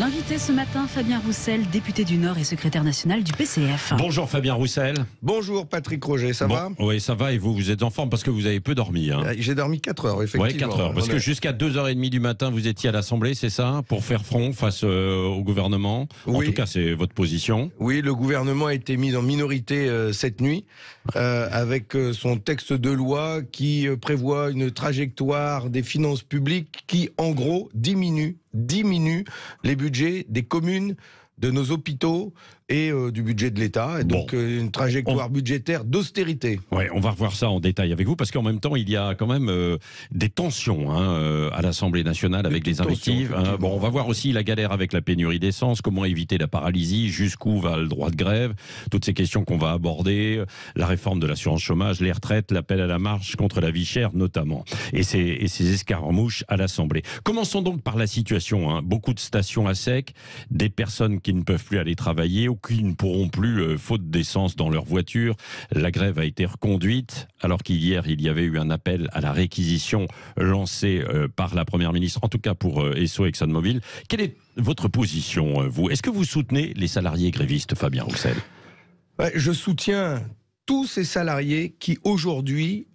L'invité ce matin, Fabien Roussel, député du Nord et secrétaire national du PCF. Bonjour Fabien Roussel. Bonjour Patrick Roger, ça va Oui, ça va et vous, vous êtes en forme parce que vous avez peu dormi. Hein. Euh, j'ai dormi 4 heures, effectivement. Oui, 4 heures, parce que jusqu'à 2h30 du matin, vous étiez à l'Assemblée, c'est ça Pour faire front face euh, au gouvernement En tout cas, c'est votre position. Oui, le gouvernement a été mis en minorité euh, cette nuit avec son texte de loi qui prévoit une trajectoire des finances publiques qui, en gros, diminue diminue les budgets des communes, de nos hôpitaux, et euh, du budget de l'État. Et donc euh, une trajectoire budgétaire d'austérité. Ouais, on va revoir ça en détail avec vous parce qu'en même temps, il y a quand même euh, des tensions hein, à l'Assemblée nationale avec les invectives. Hein. Bon, on va voir aussi la galère avec la pénurie d'essence, comment éviter la paralysie, jusqu'où va le droit de grève, toutes ces questions qu'on va aborder, la réforme de l'assurance chômage, les retraites, l'appel à la marche contre la vie chère notamment, et ces, et ces escarmouches à l'Assemblée. Commençons donc par la situation. Hein. Beaucoup de stations à sec, des personnes qui ne peuvent plus aller travailler qui ne pourront plus, euh, faute d'essence dans leur voiture. La grève a été reconduite, alors qu'hier, il y avait eu un appel à la réquisition lancé euh, par la Première ministre, en tout cas pour euh, ESSO et ExxonMobil. Quelle est votre position, vous Est-ce que vous soutenez les salariés grévistes, Fabien Roussel Je soutiens tous ces salariés qui, aujourd'hui,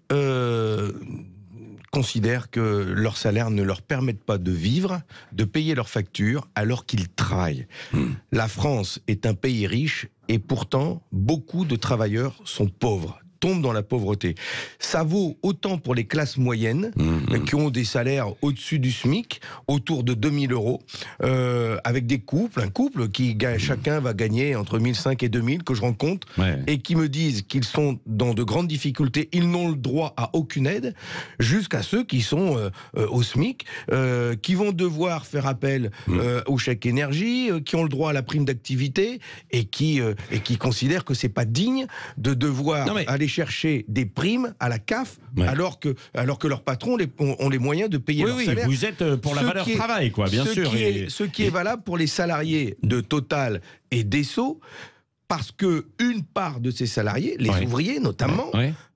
considèrent que leurs salaires ne leur permettent pas de vivre, de payer leurs factures alors qu'ils travaillent. Hmm. La France est un pays riche et pourtant beaucoup de travailleurs sont pauvres tombent dans la pauvreté. Ça vaut autant pour les classes moyennes mmh, mmh. qui ont des salaires au-dessus du SMIC, autour de 2000 euros, euh, avec des couples, un couple qui mmh. chacun va gagner entre 1005 et 2000 que je rencontre, et qui me disent qu'ils sont dans de grandes difficultés, ils n'ont le droit à aucune aide, jusqu'à ceux qui sont euh, euh, au SMIC, qui vont devoir faire appel au chèque énergie, qui ont le droit à la prime d'activité et qui et qui considèrent que c'est pas digne de devoir aller chercher des primes à la CAF alors, que, alors que leurs patrons ont, les moyens de payer leur oui, Vous êtes euh, pour la valeur travail, quoi, bien sûr. Qui est, ce qui est valable pour les salariés de Total et d'Esso, parce que une part de ces salariés, les ouvriers notamment,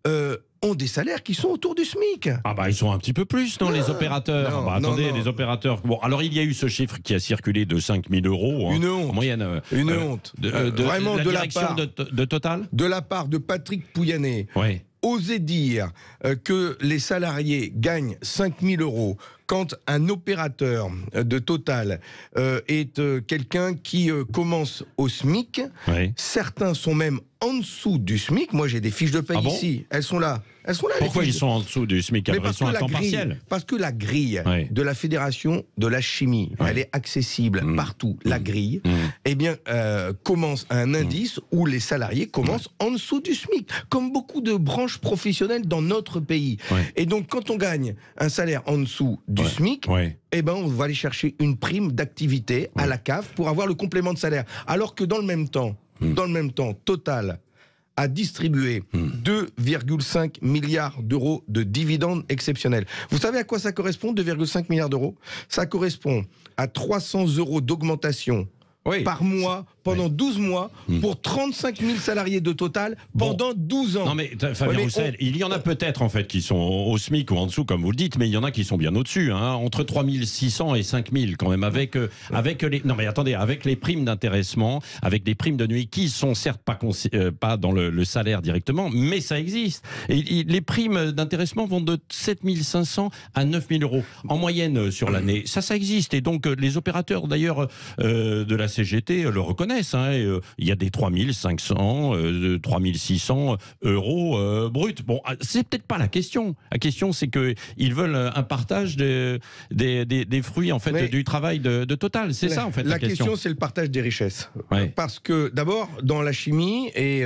euh, ont des salaires qui sont autour du SMIC. Ah bah ils sont un petit peu plus, non, les ah. opérateurs non, bah, Attendez, les opérateurs... Bon, alors il y a eu ce chiffre qui a circulé de 5 000 euros. Hein, une honte. En moyenne. Euh, une euh, honte. De, euh, Vraiment de la, part... De, Total De la part de Patrick Pouyanné. Oui. Oser dire que les salariés gagnent 5 000 euros quand un opérateur euh, de Total euh, est euh, quelqu'un qui commence au SMIC. Certains sont même en dessous du SMIC. Moi, j'ai des fiches de paie ah ici. Elles sont là. Elles sont là. Pourquoi ils sont en dessous du SMIC parce sont que à temps partiel Parce que la grille de la Fédération de la chimie, elle est accessible mm. partout. La mm. grille, mm. Eh bien, commence à un indice où les salariés commencent en dessous du SMIC, comme beaucoup de branches professionnelles dans notre pays. Et donc, quand on gagne un salaire en dessous du SMIC, eh ben on va aller chercher une prime d'activité à la CAF pour avoir le complément de salaire. Alors que dans le même temps, hmm. dans le même temps, Total a distribué 2,5 hmm. milliards d'euros de dividendes exceptionnels. Vous savez à quoi ça correspond 2,5 milliards d'euros Ça correspond à 300 euros d'augmentation par mois pendant 12 mois hmm. pour 35 000 salariés de total pendant 12 ans. Non mais euh, Fabien Roussel, il y en a peut-être en fait qui sont au SMIC ou en dessous comme vous le dites, mais il y en a qui sont bien au-dessus, hein, entre 3600 et 5000 quand même avec euh, avec les non mais attendez, avec les primes d'intéressement, avec des primes de nuit qui sont certes pas euh, pas dans le, salaire directement, mais ça existe. les primes d'intéressement vont de 7500 à 9000 euros en moyenne sur l'année. Ça ça existe et donc les opérateurs d'ailleurs de la CGT le reconnaissent Hein, et, euh, il y a des 3500, 3600 euh, euh, euros bruts. Bon, ah, c'est peut-être pas la question. La question, c'est qu'ils veulent un partage des, des, fruits en fait, du travail de, Total. C'est ça, en fait, la, la question. c'est le partage des richesses. Parce que, d'abord, dans la chimie et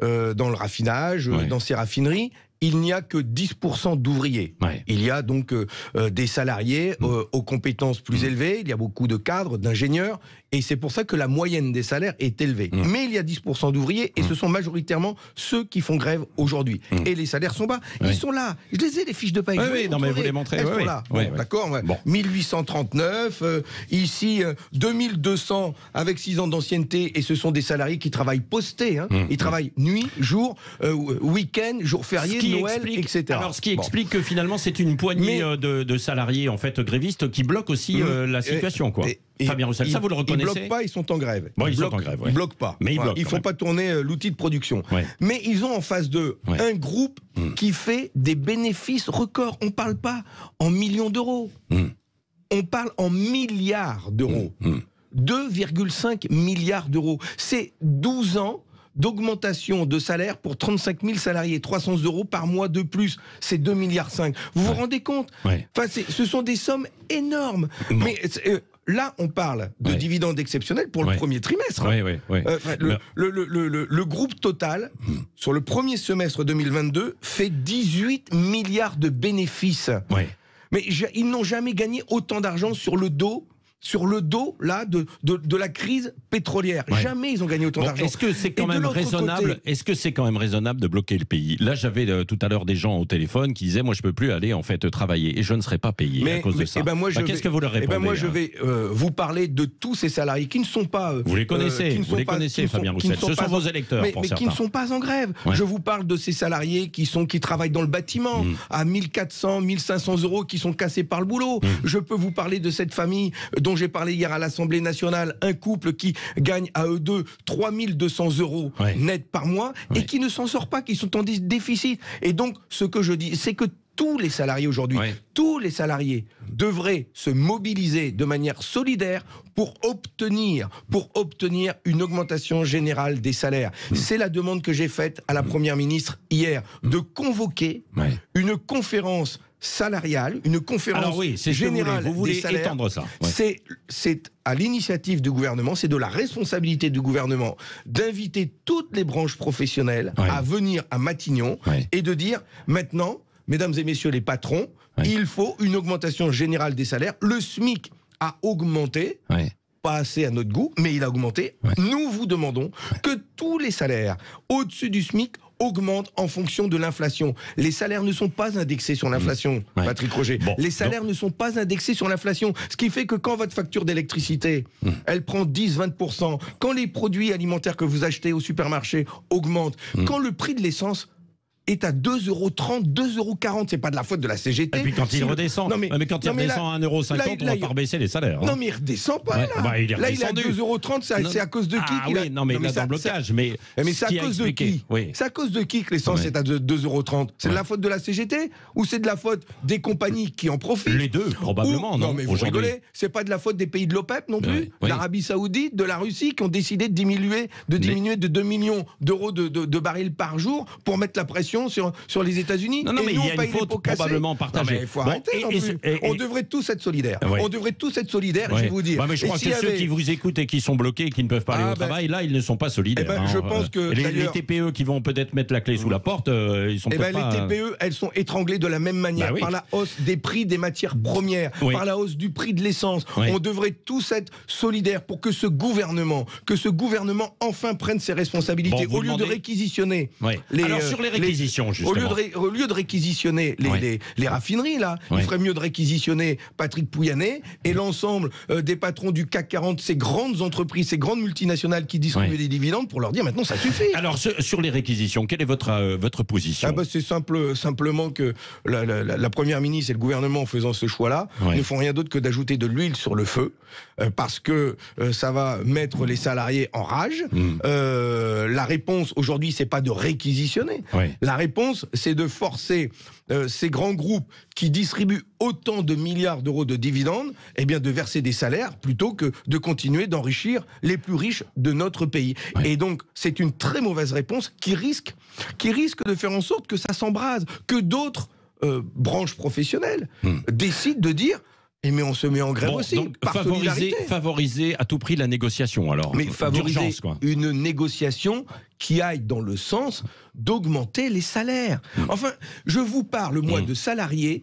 dans le raffinage, dans ces raffineries, il n'y a que 10% d'ouvriers. Il y a donc des salariés mm. aux compétences plus mm. élevées, il y a beaucoup de cadres, d'ingénieurs, et c'est pour ça que la moyenne des salaires est élevée. Mmh. Mais il y a 10% d'ouvriers et mmh. ce sont majoritairement ceux qui font grève aujourd'hui. Mmh. Et les salaires sont bas. Ils sont là. Je les ai, les fiches de paille Oui, oui non, mais vous les montrez. Elles sont là. D'accord bon. 1839. Euh, ici, 2200 euh, avec 6 ans d'ancienneté. Et ce sont des salariés qui travaillent postés. Hein. Ils travaillent nuit, jour, euh, week-end, jour férié, Noël, etc. Alors, ce qui explique que finalement, c'est une poignée de, salariés, en fait, grévistes, qui bloquent aussi la situation. Quoi. Fabien Roussel, ça vous le reconnaissez Ils bloquent pas, ils sont en grève. Bon, ils, ne bloquent, ils bloquent pas. Mais ils font pas tourner euh, l'outil de production. Mais ils ont en face d'eux un groupe hmm. qui fait des bénéfices records. On parle pas en millions d'euros. Hmm. On parle en milliards d'euros. 2,5 hmm. milliards d'euros. C'est 12 ans d'augmentation de salaire pour 35 000 salariés, 300 euros par mois de plus, c'est 2 milliards Vous vous rendez compte Ce sont des sommes énormes. Mais Là, on parle de dividendes exceptionnels pour le premier trimestre. le, groupe total, sur le premier semestre 2022, fait 18 milliards de bénéfices. Mais ils n'ont jamais gagné autant d'argent sur le dos sur le dos là de, de, la crise pétrolière. Jamais ils ont gagné autant d'argent. Est-ce que c'est quand, même raisonnable Est-ce que c'est quand même raisonnable de bloquer le pays Là, j'avais euh, tout à l'heure des gens au téléphone qui disaient moi je peux plus aller en fait travailler et je ne serai pas payé à cause de ça. Eh ben bah, qu'est-ce que vous leur eh ben, répondez Moi, je hein vais euh, vous parler de tous ces salariés qui ne sont pas. Euh, vous les connaissez, vous les connaissez, Fabien Roussel. Ce sont vos électeurs, mais, mais qui ne sont pas en grève. Je vous parle de ces salariés qui sont qui travaillent dans le bâtiment mm. à 1400, 1500 euros qui sont cassés par le boulot. Mm. Je peux vous parler de cette famille j'ai parlé hier à l'Assemblée nationale, un couple qui gagne à eux deux 3200 euros net par mois et qui ne s'en sort pas, qui sont en déficit. Et donc, ce que je dis, c'est que tous les salariés aujourd'hui, tous les salariés devraient se mobiliser de manière solidaire pour obtenir, pour obtenir une augmentation générale des salaires. Mm. C'est la demande que j'ai faite à la Première ministre hier, de convoquer une conférence salariale, une conférence générale vous des salaires, ça. C'est à l'initiative du gouvernement, c'est de la responsabilité du gouvernement d'inviter toutes les branches professionnelles à venir à Matignon et de dire maintenant, mesdames et messieurs les patrons, il faut une augmentation générale des salaires. Le SMIC a augmenté pas assez à notre goût, mais il a augmenté. Nous vous demandons que tous les salaires au-dessus du SMIC augmente en fonction de l'inflation. Les salaires ne sont pas indexés sur l'inflation, mmh. Patrick Roger. les salaires ne sont pas indexés sur l'inflation. Ce qui fait que quand votre facture d'électricité, mmh. elle prend 10-20%, quand les produits alimentaires que vous achetez au supermarché augmentent, mmh. quand le prix de l'essence est à 2,30 euros, 2,40 euros. C'est pas de la faute de la CGT. Et puis quand il redescend, à 1,50 on va pas rebaisser les salaires. Hein. Non mais il redescend pas là. Bah, là il est à 2,30 euros, c'est à cause de ah qui Ah oui, non mais blocage. Mais, c'est à cause de qui C'est à cause de qui que l'essence est à 2,30 euros C'est de la faute de la CGT Ou c'est de la faute des compagnies qui en profitent Les deux, probablement. non, mais vous rigolez, c'est pas de la faute des pays de l'OPEP non plus, l'Arabie Saoudite, de la Russie, qui ont décidé de diminuer de 2 millions d'euros de barils par jour pour mettre la pression sur, sur les États-Unis. il y a une faute probablement partagée. on devrait tous être solidaires. On devrait tous être solidaires, je vous dire. mais je crois que ceux qui vous écoutent et qui sont bloqués et qui ne peuvent pas aller ah, au ben- travail, là, ils ne sont pas solidaires. Eh ben, hein. je pense que, euh, les, TPE qui vont peut-être mettre la clé sous la porte, euh, ils sont eh ben, Les euh, TPE, elles sont étranglées de la même manière bah par la hausse des prix des matières premières, par la hausse du prix de l'essence. On devrait tous être solidaires pour que ce gouvernement, que ce gouvernement enfin prenne ses responsabilités au lieu de réquisitionner. Les, sur les au lieu de, réquisitionner les, les, raffineries, là, il ferait mieux de réquisitionner Patrick Pouyanné et l'ensemble euh, des patrons du CAC 40, ces grandes entreprises, ces grandes multinationales qui distribuent des dividendes pour leur dire maintenant ça suffit. Alors, sur les réquisitions, quelle est votre, euh, votre position ah bah, C'est simple, simplement que la, Première ministre et le gouvernement, en faisant ce choix-là, ne font rien d'autre que d'ajouter de l'huile sur le feu, euh, parce que ça va mettre les salariés en rage. Hmm. la réponse aujourd'hui, c'est pas de réquisitionner. La réponse, c'est de forcer euh, ces grands groupes qui distribuent autant de milliards d'euros de dividendes, eh bien, de verser des salaires plutôt que de continuer d'enrichir les plus riches de notre pays. Et donc, c'est une très mauvaise réponse qui risque, qui risque de faire en sorte que ça s'embrase, que d'autres euh, branches professionnelles hmm. décident de dire et mais on se met en grève aussi. favoriser, favoriser, à tout prix la négociation, alors. Mais favoriser une négociation qui aille dans le sens d'augmenter les salaires. Hmm. Enfin, je vous parle, moi, hmm. de salariés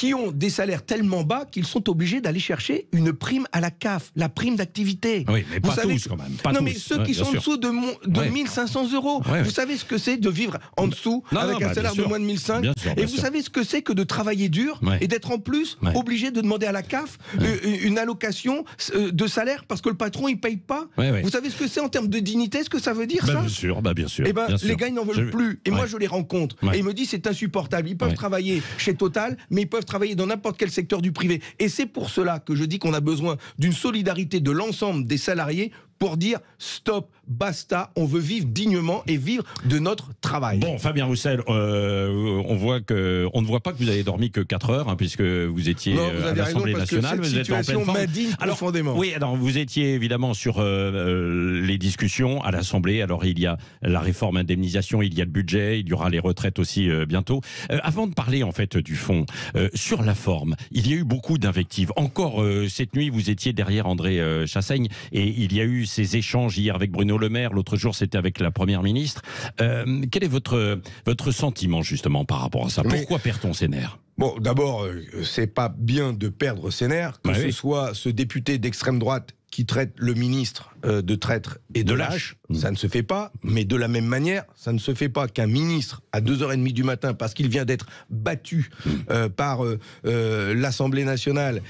qui ont des salaires tellement bas qu'ils sont obligés d'aller chercher une prime à la CAF, la prime d'activité. Ah oui, mais pas savez... tous quand même. Pas non, mais ceux qui sont en dessous de, mon... 1500 euros. vous savez ce que c'est de vivre en dessous avec un bah, salaire de moins de 1500 Et vous savez ce que c'est que de travailler dur et d'être en plus obligé de demander à la CAF euh, euh, une allocation euh, de salaire parce que le patron il paye pas. Vous savez ce que c'est en termes de dignité, ce que ça veut dire bah, ça Bien sûr, bah, bien sûr. Et eh ben, bien les gars ils n'en veulent plus. Et moi je les rencontre et ils me disent c'est insupportable. Ils peuvent travailler chez Total, mais ils peuvent travailler dans n'importe quel secteur du privé. Et c'est pour cela que je dis qu'on a besoin d'une solidarité de l'ensemble des salariés pour dire stop, basta, on veut vivre dignement et vivre de notre travail. Bon, Fabien Roussel, euh, on, voit que, on ne voit pas que vous avez dormi que 4 heures, hein, puisque vous étiez euh, à l'Assemblée nationale, vous êtes en pleine forme. Alors, profondément. Oui, alors vous étiez évidemment sur euh, les discussions à l'Assemblée. Alors il y a la réforme indemnisation, il y a le budget, il y aura les retraites aussi bientôt. avant de parler en fait du fond, sur la forme, il y a eu beaucoup d'invectives. Encore cette nuit, vous étiez derrière André Chassaigne et il y a eu ces échanges hier avec Bruno Le Maire, l'autre jour c'était avec la Première ministre. Euh, quel est votre, votre sentiment justement par rapport à ça Pourquoi perd-on ses nerfs Bon, d'abord, euh, c'est pas bien de perdre ses nerfs, que ce soit ce député d'extrême droite qui traite le ministre euh, de traître et de, lâche, ça ne se fait pas. Mm. Mais de la même manière, ça ne se fait pas qu'un ministre à 2h30 du matin, parce qu'il vient d'être battu mm. par l'Assemblée nationale,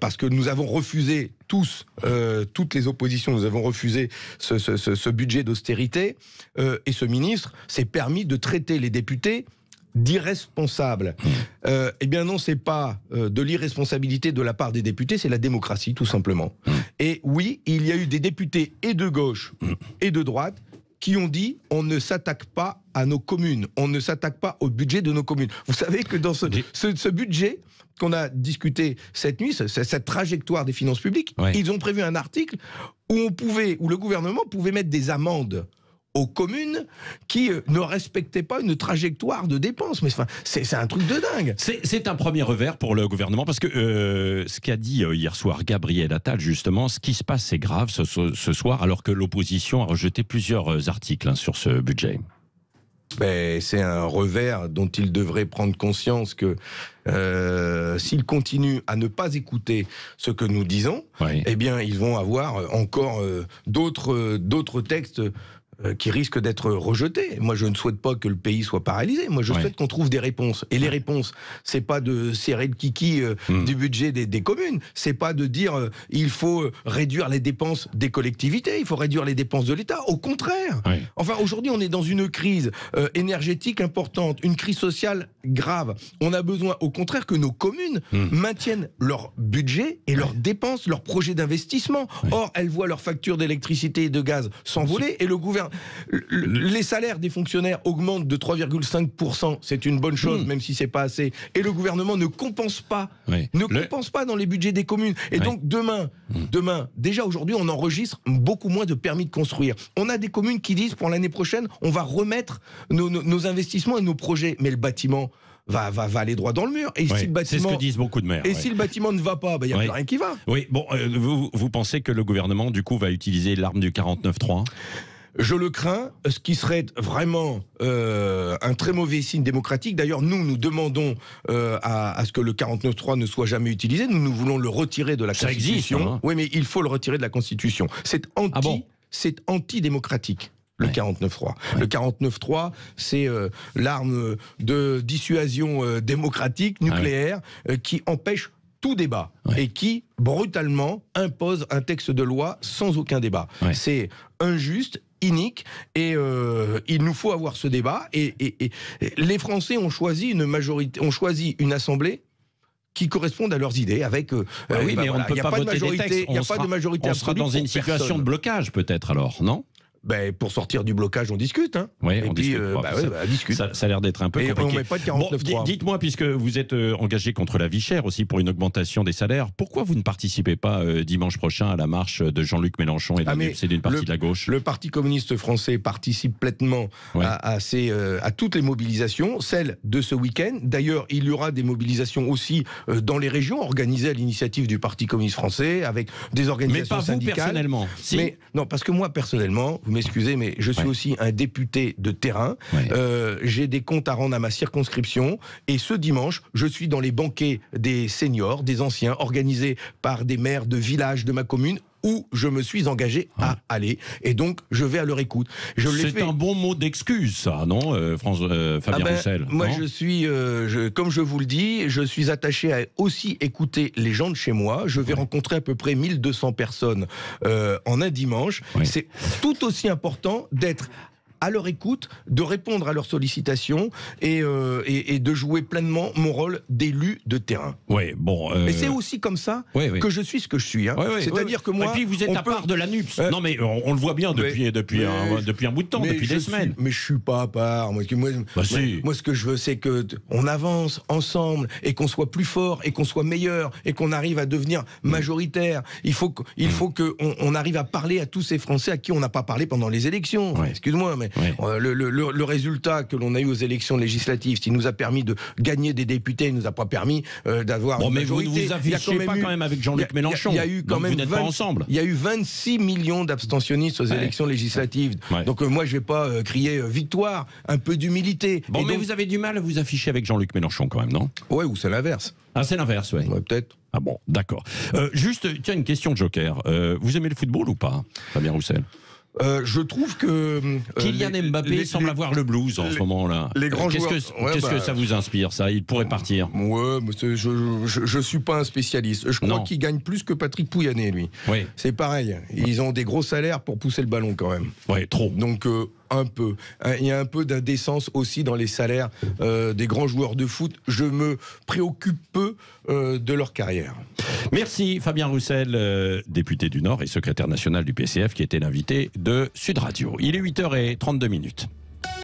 parce que nous avons refusé euh, toutes les oppositions, nous avons refusé ce, budget d'austérité. Euh, et ce ministre s'est permis de traiter les députés d'irresponsables. Mmh. Euh, eh bien non, c'est pas de l'irresponsabilité de la part des députés, c'est la démocratie tout simplement. Mmh. Et oui, il y a eu des députés et de gauche mmh. et de droite qui ont dit on ne s'attaque pas à nos communes, on ne s'attaque pas au budget de nos communes. Vous savez que dans ce, budget qu'on a discuté cette nuit, cette trajectoire des finances publiques, ils ont prévu un article où on pouvait, où le gouvernement pouvait mettre des amendes aux communes qui euh, ne respectaient pas une trajectoire de dépenses. Mais c'est un truc de dingue. C'est un premier revers pour le gouvernement parce que euh, ce qu'a dit euh, hier soir Gabriel Attal, justement, ce qui se passe, c'est grave ce, soir, alors que l'opposition a rejeté plusieurs articles hein, sur ce budget. Ben, c'est un revers dont il devrait prendre conscience que s'il continue à ne pas écouter ce que nous disons, eh bien, ils vont avoir encore d'autres d'autres textes euh, qui risque d'être rejeté. Moi, je ne souhaite pas que le pays soit paralysé. Moi, je souhaite qu'on trouve des réponses. Et les réponses, c'est pas de serrer le kiki euh, hmm. du budget des, des communes. C'est pas de dire euh, il faut réduire les dépenses des collectivités, il faut réduire les dépenses de l'État. Au contraire. Enfin, aujourd'hui, on est dans une crise énergétique importante, une crise sociale grave. On a besoin, au contraire, que nos communes hmm. maintiennent leur budget et leurs dépenses, leurs projets d'investissement. Or, elles voient leurs factures d'électricité et de gaz s'envoler et le gouvernement les salaires des fonctionnaires augmentent de 3,5%, c'est une bonne chose, hmm. même si c'est pas assez. Et le gouvernement ne compense pas, ne compense pas dans les budgets des communes. Et donc demain, hmm. demain, déjà aujourd'hui, on enregistre beaucoup moins de permis de construire. On a des communes qui disent pour l'année prochaine, on va remettre nos, investissements et nos projets, mais le bâtiment. Va, va, aller droit dans le mur. Et si le bâtiment, ce que disent beaucoup de maires. Et si le bâtiment ne va pas, il ben, n'y a plus rien qui va. Oui, bon, euh, vous, vous pensez que le gouvernement, du coup, va utiliser l'arme du 49-3 je le crains, ce qui serait vraiment euh, un très mauvais signe démocratique. D'ailleurs, nous, nous demandons euh, à, ce que le 49.3 ne soit jamais utilisé. Nous, nous voulons le retirer de la Constitution. Hein. oui, mais il faut le retirer de la Constitution. C'est anti, ah antidémocratique. Le 49-3. Le 49-3, c'est euh, l'arme de dissuasion démocratique nucléaire qui empêche tout débat et qui brutalement impose un texte de loi sans aucun débat. C'est injuste inique. Et euh, il nous faut avoir ce débat. Et, les Français ont choisi une majorité, ont choisi une assemblée qui correspond à leurs idées. Avec, euh, bah oui, euh, mais bah on ne peut pas, voter de majorité, des Il n'y a on pas de majorité. On sera dans une situation de blocage peut-être alors, non ben, pour sortir du blocage, on discute. Oui, on discute, Ça, a l'air d'être un peu et compliqué. Dites-moi, puisque vous êtes euh, engagé contre la vie chère aussi pour une augmentation des salaires, pourquoi vous ne participez pas euh, dimanche prochain à la marche de Jean-Luc Mélenchon et ah d'une partie de la gauche Le Parti communiste français participe pleinement à, euh, à, toutes les mobilisations, celles de ce week-end. D'ailleurs, il y aura des mobilisations aussi dans les régions organisées à l'initiative du Parti communiste français avec des organisations syndicales. Mais pas vous personnellement. non, parce que moi personnellement, vous m'excusez, mais je suis aussi un député de terrain. Euh, j'ai des comptes à rendre à ma circonscription. Et ce dimanche, je suis dans les banquets des seniors, des anciens, organisés par des maires de villages de ma commune où je me suis engagé à aller. Et donc, je vais à leur écoute. C'est un bon mot d'excuse, ça, non, euh, France, euh, Fabien ah ben, Roussel Moi, je suis, euh, comme je vous le dis, je suis attaché à aussi écouter les gens de chez moi. Je vais rencontrer à peu près 1200 personnes en un dimanche. C'est tout aussi important d'être à leur écoute, de répondre à leurs sollicitations euh, et, et, de jouer pleinement mon rôle d'élu de terrain. Ouais, bon. Euh... c'est aussi comme ça que je suis ce que je suis. Hein. C'est-à-dire que moi. Et puis vous êtes à part de la NUPS. Euh, non, mais on, le voit bien depuis, depuis, un, depuis un bout de temps, depuis des semaines. mais je suis pas à part. Moi, bah, moi, ce que je veux, c'est qu'on avance ensemble et qu'on soit plus fort et qu'on soit meilleur et qu'on arrive à devenir mm. majoritaire. Il faut, mm. faut qu'on on arrive à parler à tous ces Français à qui on n'a pas parlé pendant les élections. Excuse-moi, mais euh, le, résultat que l'on a eu aux élections législatives, s'il nous a permis de gagner des députés, il nous a pas permis euh, d'avoir bon, mais Vous ne vous affichez quand pas quand même avec Jean-Luc Mélenchon. Il y, a eu quand même ensemble. Il y a eu 26 millions d'abstentionnistes aux élections législatives. Donc euh, moi, je vais pas crier victoire, un peu d'humilité. Bon, mais donc, vous avez du mal à vous afficher avec Jean-Luc Mélenchon quand même, non Ouais, ou c'est l'inverse. Ah, c'est l'inverse, oui. Ouais, peut-être. Ah bon, d'accord. juste, tiens, une question, Joker. vous aimez le football ou pas, Fabien Roussel euh, je trouve que. Euh, Kylian Mbappé semble avoir le blues en ce moment-là. Les grands Qu'est-ce que bah, ça vous inspire, ça Il pourrait partir. Ouais, je ne suis pas un spécialiste. Je crois qu'il gagne plus que Patrick Pouyanné, lui. Oui. C'est pareil. Ils ont des gros salaires pour pousser le ballon, quand même. Oui, trop. Donc. Euh, un peu. Hein, il y a un peu d'indécence aussi dans les salaires euh, des grands joueurs de foot. Je me préoccupe peu euh, de leur carrière. Merci Fabien Roussel, euh, député du Nord et secrétaire national du PCF, qui était l'invité de Sud Radio. Il est 8h32 minutes.